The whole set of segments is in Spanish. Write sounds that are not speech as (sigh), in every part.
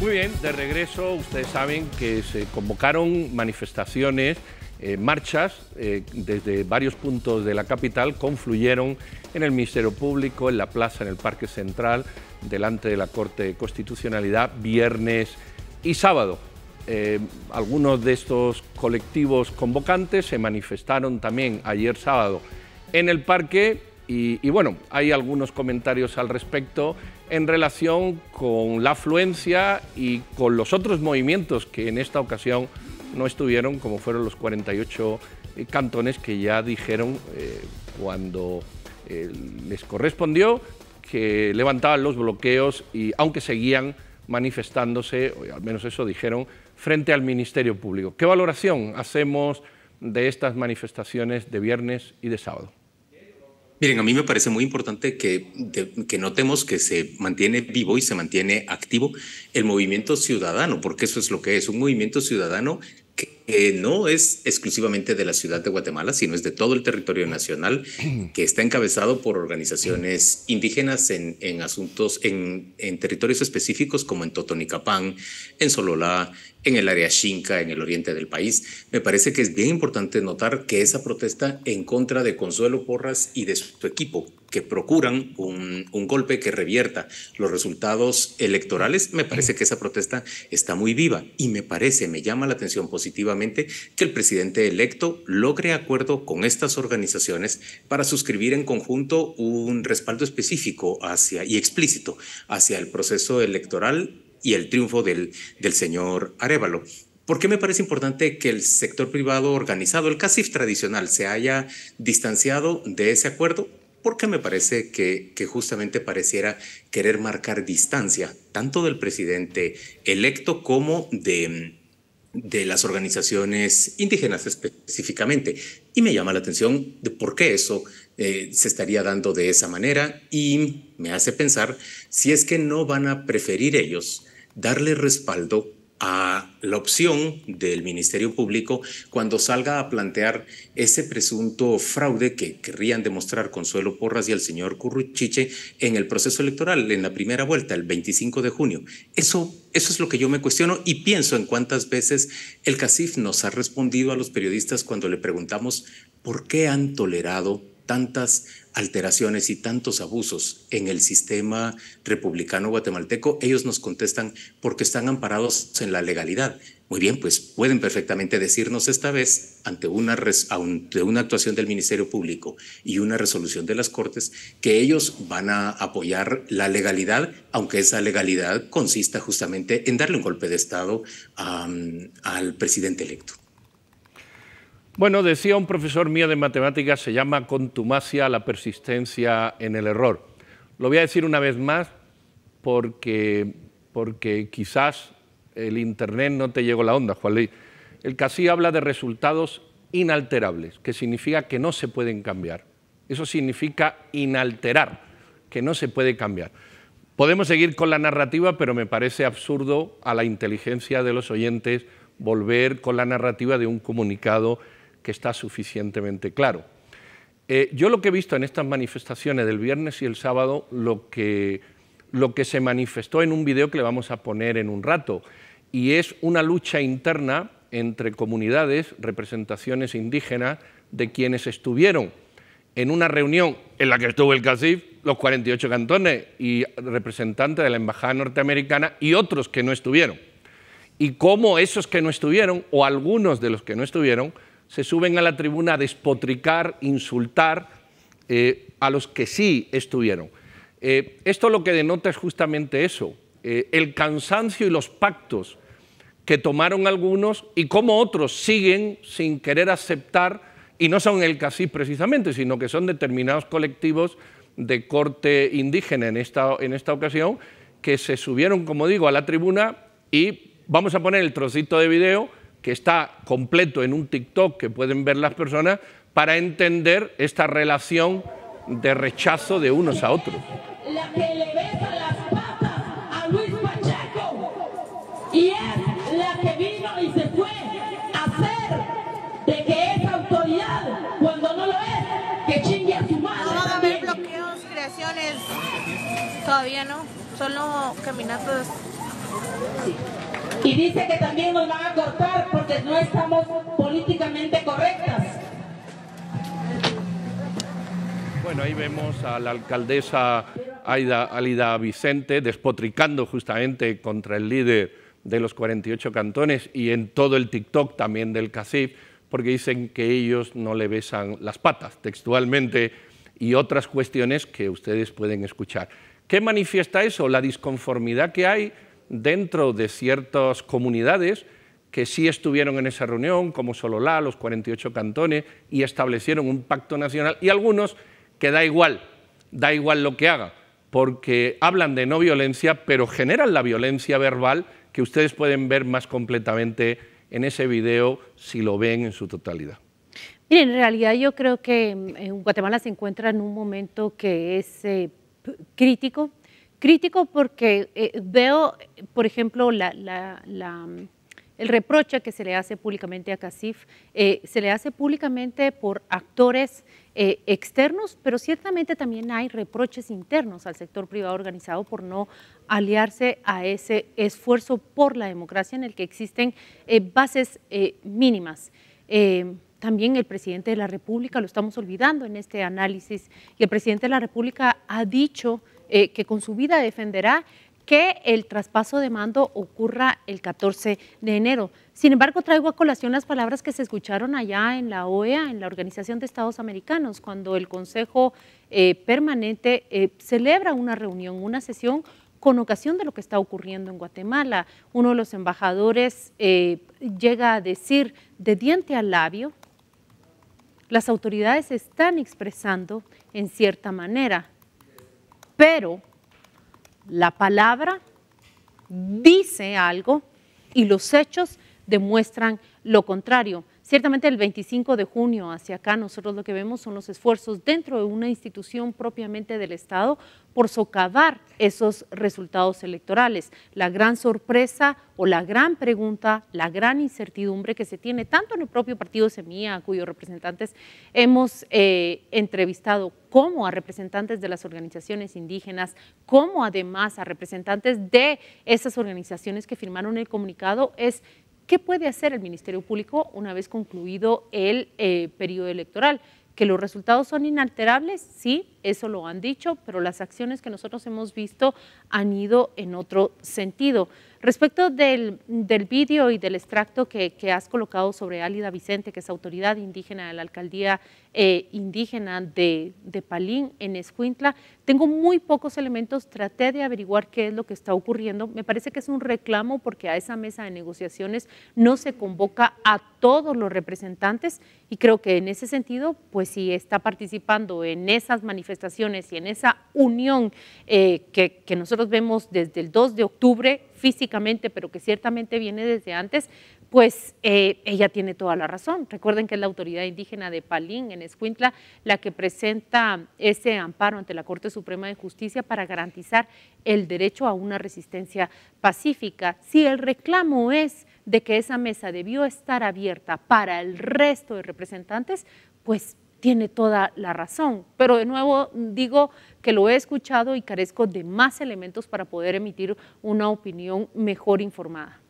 Muy bien, de regreso, ustedes saben que se convocaron manifestaciones, eh, marchas, eh, desde varios puntos de la capital, confluyeron en el Ministerio Público, en la plaza, en el Parque Central, delante de la Corte de Constitucionalidad, viernes y sábado. Eh, algunos de estos colectivos convocantes se manifestaron también ayer sábado en el parque y, bueno, hay algunos comentarios al respecto en relación con la afluencia y con los otros movimientos que en esta ocasión no estuvieron, como fueron los 48 eh, cantones que ya dijeron eh, cuando eh, les correspondió que levantaban los bloqueos y aunque seguían manifestándose, o al menos eso dijeron, frente al Ministerio Público. ¿Qué valoración hacemos de estas manifestaciones de viernes y de sábado? Miren, a mí me parece muy importante que, notemos que se mantiene vivo y se mantiene activo el movimiento ciudadano, porque eso es lo que es, un movimiento ciudadano que, no es exclusivamente de la ciudad de Guatemala, sino es de todo el territorio nacional, (clears throat) que está encabezado por organizaciones indígenas en, asuntos, en, en territorios específicos como en Totonicapán, en Sololá, en el área Xinca, en el oriente del país. Me parece que es bien importante notar que esa protesta en contra de Consuelo Porras y de su equipo, que procuran un, golpe que revierta los resultados electorales, me parece que esa protesta está muy viva y me parece, me llama la atención positivamente que el presidente electo logre acuerdo con estas organizaciones para suscribir en conjunto un respaldo específico hacia y explícito hacia el proceso electoral y el triunfo del, del señor Arevalo. ¿Por qué me parece importante que el sector privado organizado, el CACIF tradicional, se haya distanciado de ese acuerdo? Porque me parece que, justamente pareciera querer marcar distancia, tanto del presidente electo como de, de las organizaciones indígenas específicamente. Y me llama la atención de por qué eso eh, se estaría dando de esa manera y me hace pensar si es que no van a preferir ellos darle respaldo a la opción del Ministerio Público cuando salga a plantear ese presunto fraude que querrían demostrar Consuelo Porras y el señor Curruchiche en el proceso electoral, en la primera vuelta, el 25 de junio. Eso, eso es lo que yo me cuestiono y pienso en cuántas veces el CACIF nos ha respondido a los periodistas cuando le preguntamos por qué han tolerado tantas alteraciones y tantos abusos en el sistema republicano guatemalteco, ellos nos contestan porque están amparados en la legalidad. Muy bien, pues pueden perfectamente decirnos esta vez, ante una, ante una actuación del Ministerio Público y una resolución de las Cortes, que ellos van a apoyar la legalidad, aunque esa legalidad consista justamente en darle un golpe de Estado al presidente electo. Bueno, decía un profesor mío de matemáticas, se llama contumacia la persistencia en el error. Lo voy a decir una vez más porque, porque quizás el Internet no te llegó la onda, Juan Luis. El CASI habla de resultados inalterables, que significa que no se pueden cambiar. Eso significa inalterar, que no se puede cambiar. Podemos seguir con la narrativa, pero me parece absurdo a la inteligencia de los oyentes volver con la narrativa de un comunicado que está suficientemente claro. Eh, yo lo que he visto en estas manifestaciones del viernes y el sábado, lo que, lo que se manifestó en un video que le vamos a poner en un rato, y es una lucha interna entre comunidades, representaciones indígenas, de quienes estuvieron en una reunión en la que estuvo el CACIF, los 48 cantones y representantes de la Embajada Norteamericana y otros que no estuvieron. Y cómo esos que no estuvieron, o algunos de los que no estuvieron, se suben a la tribuna a despotricar, insultar eh, a los que sí estuvieron. Eh, esto lo que denota es justamente eso, eh, el cansancio y los pactos que tomaron algunos y cómo otros siguen sin querer aceptar, y no son el casi precisamente, sino que son determinados colectivos de corte indígena en esta, en esta ocasión, que se subieron, como digo, a la tribuna y vamos a poner el trocito de video que está completo en un TikTok que pueden ver las personas para entender esta relación de rechazo de unos a otros. La que le besa las patas a Luis Pacheco y es la que vino y se fue a hacer de que es autoridad cuando no lo es, que chingue a su madre. No van a haber bloqueos, creaciones, todavía no, solo caminatas. Y dice que también nos van a cortar porque no estamos políticamente correctas. Bueno, ahí vemos a la alcaldesa Aida, Alida Vicente despotricando justamente contra el líder de los 48 cantones y en todo el TikTok también del CACIF, porque dicen que ellos no le besan las patas textualmente y otras cuestiones que ustedes pueden escuchar. ¿Qué manifiesta eso? La disconformidad que hay dentro de ciertas comunidades que sí estuvieron en esa reunión, como Sololá, los 48 cantones, y establecieron un pacto nacional, y algunos que da igual, da igual lo que haga, porque hablan de no violencia, pero generan la violencia verbal que ustedes pueden ver más completamente en ese video si lo ven en su totalidad. Miren, en realidad yo creo que mm, en Guatemala se encuentra en un momento que es eh, crítico crítico porque eh, veo, por ejemplo, el reproche que se le hace públicamente a Casif, eh, se le hace públicamente por actores eh, externos, pero ciertamente también hay reproches internos al sector privado organizado por no aliarse a ese esfuerzo por la democracia en el que existen bases mínimas también el presidente de la República, lo estamos olvidando en este análisis, y el presidente de la República ha dicho eh, que con su vida defenderá que el traspaso de mando ocurra el 14 de enero. Sin embargo, traigo a colación las palabras que se escucharon allá en la OEA, en la Organización de Estados Americanos, cuando el Consejo eh, Permanente eh, celebra una reunión, una sesión con ocasión de lo que está ocurriendo en Guatemala. Uno de los embajadores llega a decir de diente al labio, las autoridades están expresando en cierta manera pero la palabra dice algo y los hechos demuestran lo contrario. Ciertamente el 25 de junio hacia acá nosotros lo que vemos son los esfuerzos dentro de una institución propiamente del Estado por socavar esos resultados electorales. La gran sorpresa o la gran pregunta, la gran incertidumbre que se tiene tanto en el propio partido Semilla, cuyos representantes hemos eh, entrevistado como a representantes de las organizaciones indígenas, como además a representantes de esas organizaciones que firmaron el comunicado, es ¿Qué puede hacer el Ministerio Público una vez concluido el eh, periodo electoral? ¿Que los resultados son inalterables? Sí, eso lo han dicho, pero las acciones que nosotros hemos visto han ido en otro sentido. Respecto del, vídeo y del extracto que, has colocado sobre Álida Vicente, que es autoridad indígena de la alcaldía eh, indígena de, de, Palín, en Escuintla, tengo muy pocos elementos, traté de averiguar qué es lo que está ocurriendo. Me parece que es un reclamo porque a esa mesa de negociaciones no se convoca a todos los representantes y creo que en ese sentido, pues si está participando en esas manifestaciones, y en esa unión eh, que, nosotros vemos desde el 2 de octubre físicamente, pero que ciertamente viene desde antes, pues eh, ella tiene toda la razón. Recuerden que es la autoridad indígena de Palín, en Escuintla, la que presenta ese amparo ante la Corte Suprema de Justicia para garantizar el derecho a una resistencia pacífica. Si el reclamo es de que esa mesa debió estar abierta para el resto de representantes, pues tiene toda la razón. Pero de nuevo digo que lo he escuchado y carezco de más elementos para poder emitir una opinión mejor informada.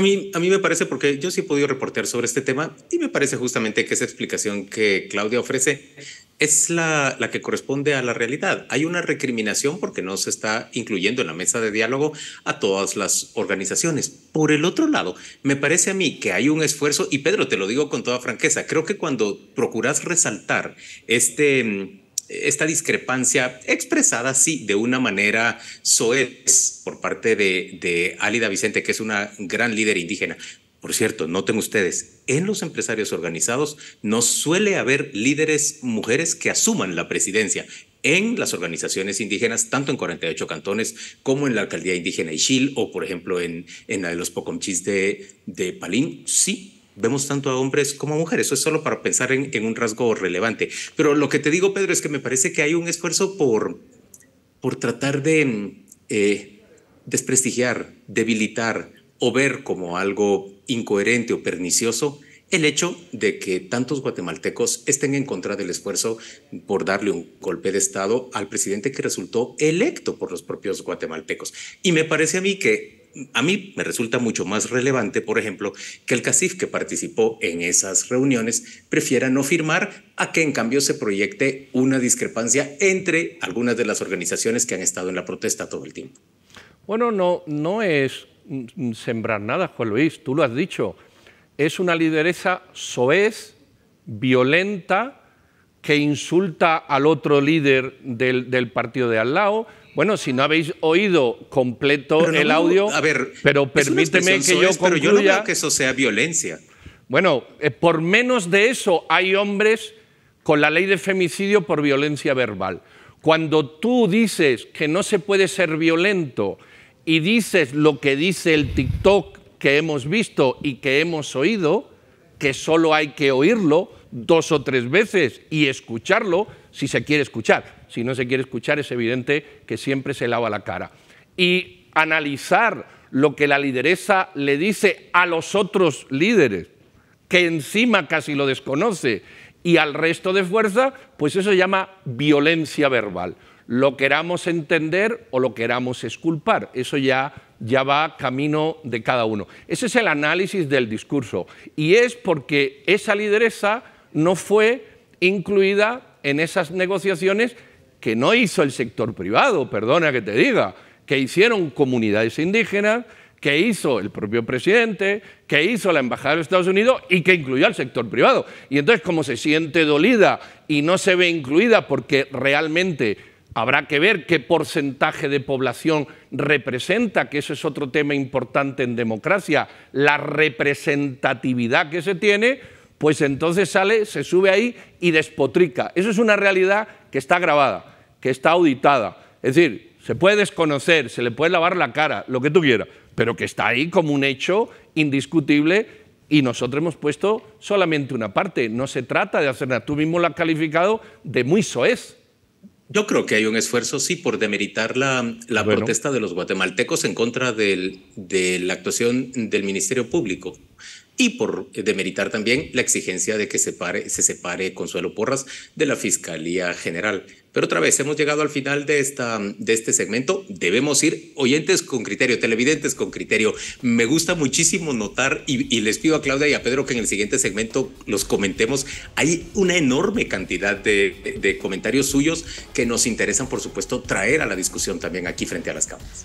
A mí, a mí me parece, porque yo sí he podido reportear sobre este tema, y me parece justamente que esa explicación que Claudia ofrece es la, la, que corresponde a la realidad. Hay una recriminación porque no se está incluyendo en la mesa de diálogo a todas las organizaciones. Por el otro lado, me parece a mí que hay un esfuerzo, y Pedro, te lo digo con toda franqueza, creo que cuando procuras resaltar este mm, esta discrepancia expresada, sí, de una manera soez por parte de, Alida Álida Vicente, que es una gran líder indígena. Por cierto, noten ustedes, en los empresarios organizados no suele haber líderes mujeres que asuman la presidencia en las organizaciones indígenas, tanto en 48 cantones como en la alcaldía indígena Ishil o, por ejemplo, en, en la de los Pocomchis de, de Palín. Sí, vemos tanto a hombres como a mujeres. Eso es solo para pensar en, un rasgo relevante. Pero lo que te digo, Pedro, es que me parece que hay un esfuerzo por, por tratar de eh, desprestigiar, debilitar o ver como algo incoherente o pernicioso el hecho de que tantos guatemaltecos estén en contra del esfuerzo por darle un golpe de Estado al presidente que resultó electo por los propios guatemaltecos. Y me parece a mí que a mí me resulta mucho más relevante, por ejemplo, que el CACIF que participó en esas reuniones prefiera no firmar a que en cambio se proyecte una discrepancia entre algunas de las organizaciones que han estado en la protesta todo el tiempo. Bueno, no, no es sembrar nada, Juan Luis, tú lo has dicho. Es una lideresa soez, violenta, que insulta al otro líder del, del partido de al lado bueno, si no habéis oído completo el audio, a ver, pero permíteme que yo concluya. Pero yo no creo que eso sea violencia. Bueno, eh, por menos de eso hay hombres con la ley de femicidio por violencia verbal. Cuando tú dices que no se puede ser violento y dices lo que dice el TikTok que hemos visto y que hemos oído, que solo hay que oírlo, dos o tres veces y escucharlo si se quiere escuchar. Si no se quiere escuchar es evidente que siempre se lava la cara. Y analizar lo que la lideresa le dice a los otros líderes, que encima casi lo desconoce, y al resto de fuerza, pues eso se llama violencia verbal. Lo queramos entender o lo queramos esculpar, eso ya, ya va camino de cada uno. Ese es el análisis del discurso y es porque esa lideresa no fue incluida en esas negociaciones que no hizo el sector privado, perdona que te diga, que hicieron comunidades indígenas, que hizo el propio presidente, que hizo la Embajada de los Estados Unidos y que incluyó al sector privado. Y entonces, como se siente dolida y no se ve incluida porque realmente habrá que ver qué porcentaje de población representa, que eso es otro tema importante en democracia, la representatividad que se tiene, pues entonces sale, se sube ahí y despotrica. Eso es una realidad que está grabada, que está auditada. Es decir, se puede desconocer, se le puede lavar la cara, lo que tú quieras, pero que está ahí como un hecho indiscutible y nosotros hemos puesto solamente una parte. No se trata de hacer nada. Tú mismo lo has calificado de muy soez. Yo creo que hay un esfuerzo, sí, por demeritar la, protesta de los guatemaltecos en contra de la actuación del Ministerio Público y por demeritar también la exigencia de que se, pare, se separe Consuelo Porras de la Fiscalía General. Pero otra vez, hemos llegado al final de, esta, de este segmento. Debemos ir oyentes con criterio, televidentes con criterio. Me gusta muchísimo notar y, les pido a Claudia y a Pedro que en el siguiente segmento los comentemos. Hay una enorme cantidad de comentarios suyos que nos interesan, por supuesto, traer a la discusión también aquí frente a las cámaras.